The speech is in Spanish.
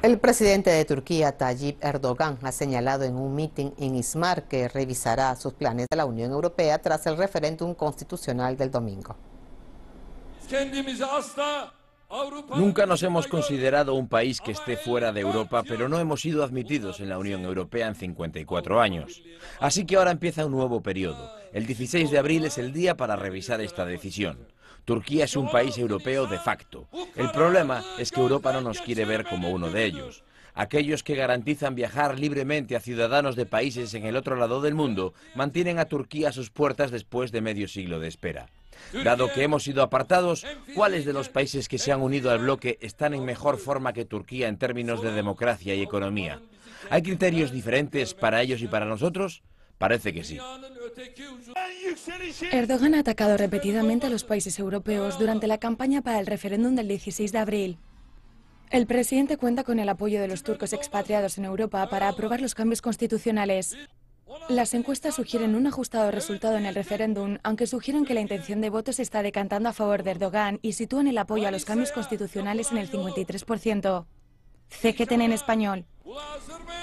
El presidente de Turquía, Tayyip Erdogan, ha señalado en un mitin en Ismar que revisará sus planes de la Unión Europea tras el referéndum constitucional del domingo. Nunca nos hemos considerado un país que esté fuera de Europa, pero no hemos sido admitidos en la Unión Europea en 54 años. Así que ahora empieza un nuevo periodo, el 16 de abril es el día para revisar esta decisión. Turquía es un país europeo de facto. El problema es que Europa no nos quiere ver como uno de ellos. Aquellos que garantizan viajar libremente a ciudadanos de países en el otro lado del mundo mantienen a Turquía a sus puertas después de medio siglo de espera. Dado que hemos sido apartados, ¿cuáles de los países que se han unido al bloque están en mejor forma que Turquía en términos de democracia y economía? ¿Hay criterios diferentes para ellos y para nosotros? Parece que sí. Erdogan ha atacado repetidamente a los países europeos durante la campaña para el referéndum del 16 de abril. El presidente cuenta con el apoyo de los turcos expatriados en Europa para aprobar los cambios constitucionales. Las encuestas sugieren un ajustado resultado en el referéndum, aunque sugieren que la intención de voto se está decantando a favor de Erdogan y sitúan el apoyo a los cambios constitucionales en el 53%. CGTN en español.